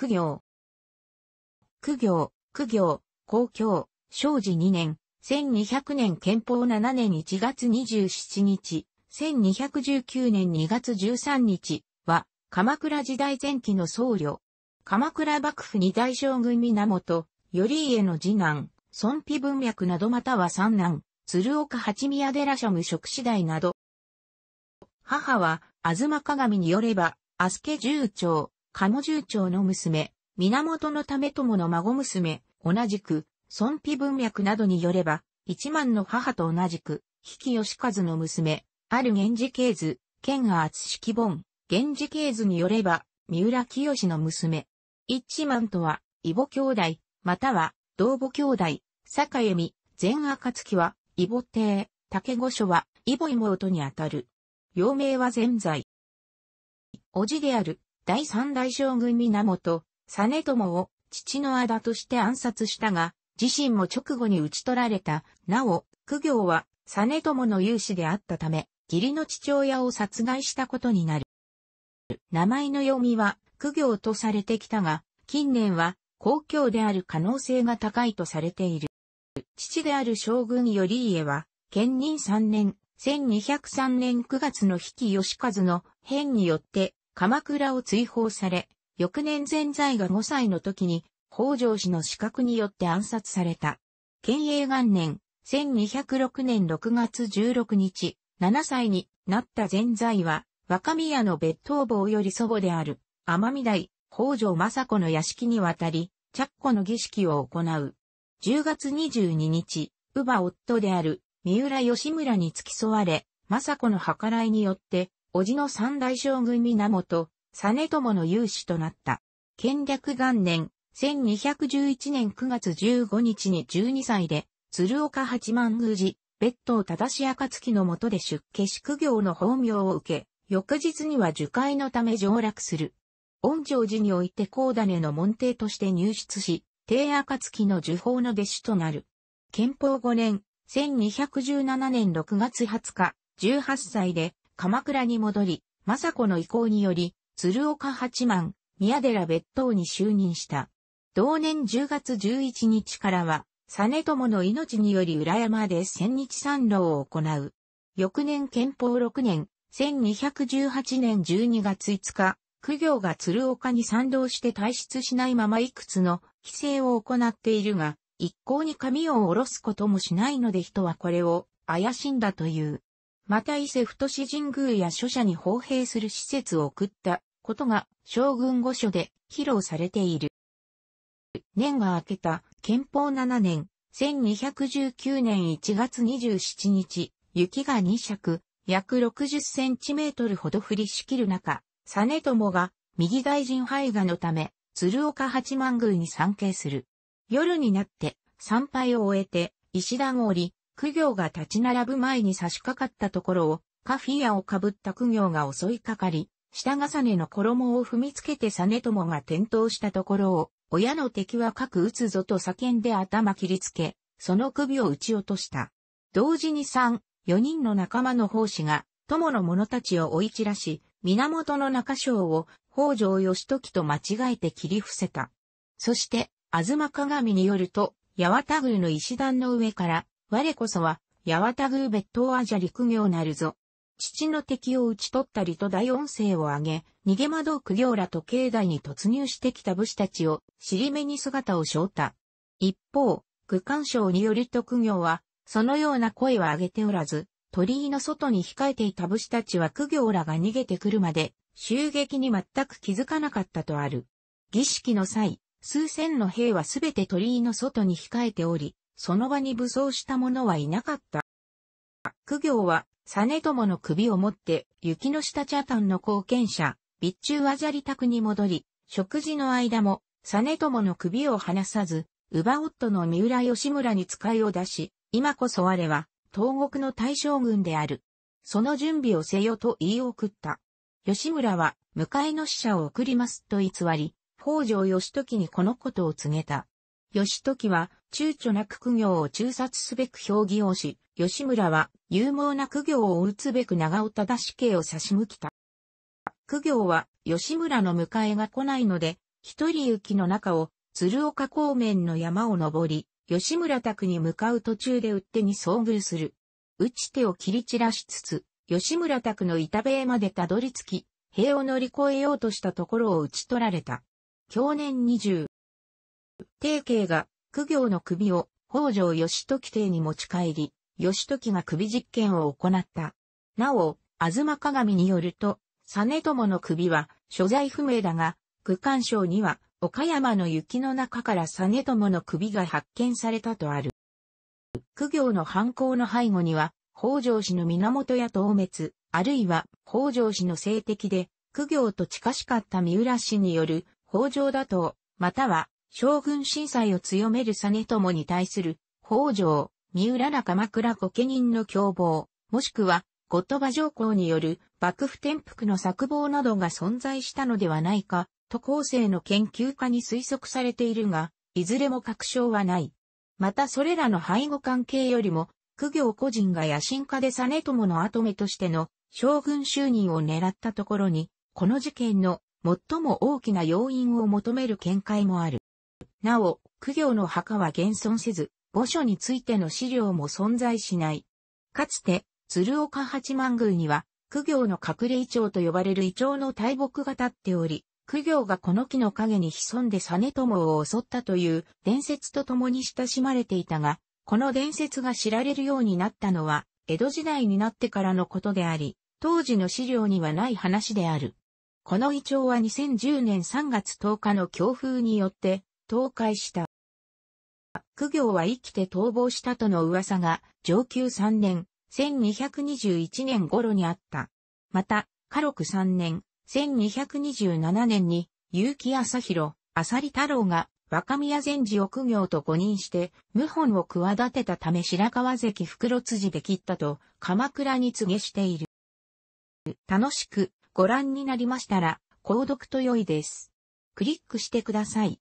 苦行。苦行、苦行、公共、正治2年、1200年憲法7年1月27日、1219年2月13日は、鎌倉時代前期の僧侶。鎌倉幕府二大将軍源、頼家の次男、孫妃文脈などまたは三男、鶴岡八宮寺社無職次第など。母は、吾妻鏡によれば、アスケ十長、鴨重長の娘、源のた為友の孫娘、同じく、孫妃文脈などによれば、一万の母と同じく、比企義和の娘、ある源氏系図、剣圧式本、源氏系図によれば、三浦清の娘。一万とは、異母兄弟、または、同母兄弟、坂恵美、全暁は、異母帝、竹御所は、異母妹にあたる。幼名は全在。叔父である、第三代将軍源、実朝を父の仇として暗殺したが、自身も直後に討ち取られた。なお、苦行は、実朝の勇士であったため、義理の父親を殺害したことになる。名前の読みは、苦行とされてきたが、近年は、公共である可能性が高いとされている。父である将軍頼家は、兼任3年、1203年9月の比企義和の変によって、鎌倉を追放され、翌年前在が5歳の時に、北条氏の資格によって暗殺された。県営元年、1206年6月16日、7歳になった前在は、若宮の別当坊より祖母である、天見台、北条政子の屋敷に渡り、着古の儀式を行う。10月22日、乳母夫である、三浦義村に付き添われ、政子の計らいによって、叔父の三大将軍源、実朝の勇士となった。建略元年、1211年9月15日に12歳で、鶴岡八幡宮寺、別当正し暁のとで出家宿業行の法名を受け、翌日には受戒のため上落する。恩城寺において高種の門弟として入室し、帝暁の受法の弟子となる。憲法5年、1217年6月20日、18歳で、鎌倉に戻り、政子の意向により、鶴岡八幡、宮寺別当に就任した。同年10月11日からは、実友の命により裏山で千日参浪を行う。翌年憲法6年、1218年12月5日、苦行が鶴岡に賛同して退出しないままいくつの規制を行っているが、一向に髪を下ろすこともしないので人はこれを怪しんだという。また伊勢太子神宮や諸社に奉兵する施設を送ったことが将軍御所で披露されている。年が明けた憲法7年、1219年1月27日、雪が2尺、約60センチメートルほど降りしきる中、実友が右大臣廃がのため、鶴岡八幡宮に参詣する。夜になって参拝を終えて、石段を降り、苦行が立ち並ぶ前に差し掛かったところを、カフィアをかぶった苦行が襲いかかり、下重ねの衣を踏みつけて実友が転倒したところを、親の敵は核撃つぞと叫んで頭切りつけ、その首を撃ち落とした。同時に三、四人の仲間の奉仕が、友の者たちを追い散らし、源の中将を北条義時と間違えて切り伏せた。そして、吾妻鏡によると、八幡宮の石段の上から、我こそは、八幡宮別当アジャ陸行なるぞ。父の敵を討ち取ったりと大音声を上げ、逃げ惑う苦行らと境内に突入してきた武士たちを、尻目に姿をった。一方、区間省によりと苦行は、そのような声は上げておらず、鳥居の外に控えていた武士たちは苦行らが逃げてくるまで、襲撃に全く気づかなかったとある。儀式の際、数千の兵はすべて鳥居の外に控えており、その場に武装した者はいなかった。苦行は、実朝の首を持って、雪の下茶炭の貢献者、備中あざり宅に戻り、食事の間も、実朝の首を離さず、奪夫の三浦義村に使いを出し、今こそ我は、東国の大将軍である。その準備をせよと言い送った。義村は、迎えの死者を送りますと偽り、北条義時にこのことを告げた。義時は、躊躇なく苦行を中殺すべく評議をし、吉村は勇猛な苦行を打つべく長尾忠死刑を差し向きた。苦行は吉村の迎えが来ないので、一人行きの中を鶴岡方面の山を登り、吉村宅に向かう途中で打手に遭遇する。打ち手を切り散らしつつ、吉村宅の板塀までたどり着き、塀を乗り越えようとしたところを打ち取られた。去年20。定慶が苦行の首を北条義時邸に持ち帰り、義時が首実験を行った。なお、東鏡によると、実友の首は所在不明だが、区間省には岡山の雪の中から実友の首が発見されたとある。苦行の犯行の背後には、北条氏の源や東滅、あるいは北条氏の性的で、苦行と近しかった三浦氏による北条打倒、または将軍震災を強める実朝に対する、北条、三浦ら鎌倉御家人の凶暴、もしくは、後鳥羽上皇による幕府転覆の策謀などが存在したのではないか、と後世の研究家に推測されているが、いずれも確証はない。またそれらの背後関係よりも、苦行個人が野心家で実朝の後目としての将軍就任を狙ったところに、この事件の最も大きな要因を求める見解もある。なお、苦行の墓は現存せず、墓所についての資料も存在しない。かつて、鶴岡八幡宮には、苦行の隠れ遺チと呼ばれる遺チの大木が立っており、苦行がこの木の陰に潜んで実友を襲ったという伝説と共に親しまれていたが、この伝説が知られるようになったのは、江戸時代になってからのことであり、当時の資料にはない話である。この遺チは2010年3月10日の強風によって倒壊した。苦行は生きて逃亡したとの噂が、上級3年、1221年頃にあった。また、家禄3年、1227年に、結城朝広、朝利太郎が、若宮禅寺を苦行と誤認して、謀反を企てたため白川関袋辻で切ったと、鎌倉に告げしている。楽しくご覧になりましたら、購読と良いです。クリックしてください。